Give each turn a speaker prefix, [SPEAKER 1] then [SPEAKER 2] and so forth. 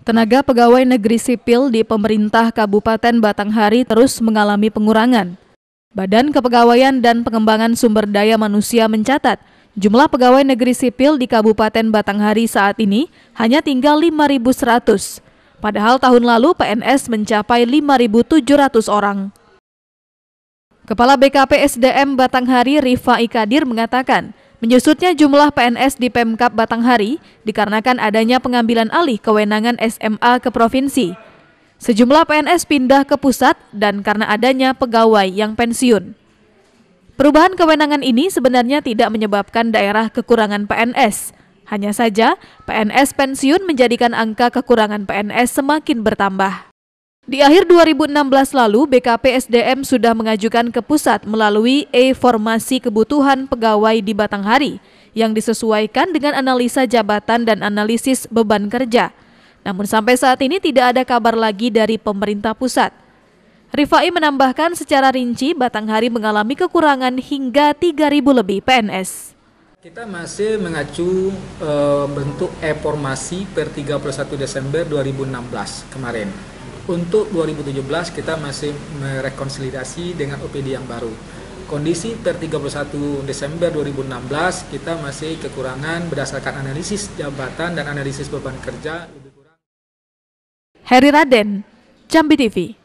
[SPEAKER 1] Tenaga pegawai negeri sipil di pemerintah Kabupaten Batanghari terus mengalami pengurangan. Badan Kepegawaian dan Pengembangan Sumber Daya Manusia mencatat, jumlah pegawai negeri sipil di Kabupaten Batanghari saat ini hanya tinggal 5.100. Padahal tahun lalu PNS mencapai 5.700 orang. Kepala BKP SDM Batanghari Rifa Ikadir mengatakan, Menyusutnya jumlah PNS di Pemkap Batanghari dikarenakan adanya pengambilan alih kewenangan SMA ke provinsi. Sejumlah PNS pindah ke pusat dan karena adanya pegawai yang pensiun. Perubahan kewenangan ini sebenarnya tidak menyebabkan daerah kekurangan PNS. Hanya saja, PNS pensiun menjadikan angka kekurangan PNS semakin bertambah. Di akhir 2016 lalu, BKP SDM sudah mengajukan ke pusat melalui e-formasi kebutuhan pegawai di Batanghari yang disesuaikan dengan analisa jabatan dan analisis beban kerja. Namun sampai saat ini tidak ada kabar lagi dari pemerintah pusat. Rifai menambahkan secara rinci Batanghari mengalami kekurangan hingga 3.000 lebih PNS.
[SPEAKER 2] Kita masih mengacu e, bentuk e-formasi per 31 Desember 2016 kemarin. Untuk 2017 kita masih merekonsolidasi dengan OPD yang baru. Kondisi per 31 Desember 2016 kita masih kekurangan berdasarkan analisis jabatan dan analisis beban
[SPEAKER 3] kerja. Heri Raden, Jambi TV.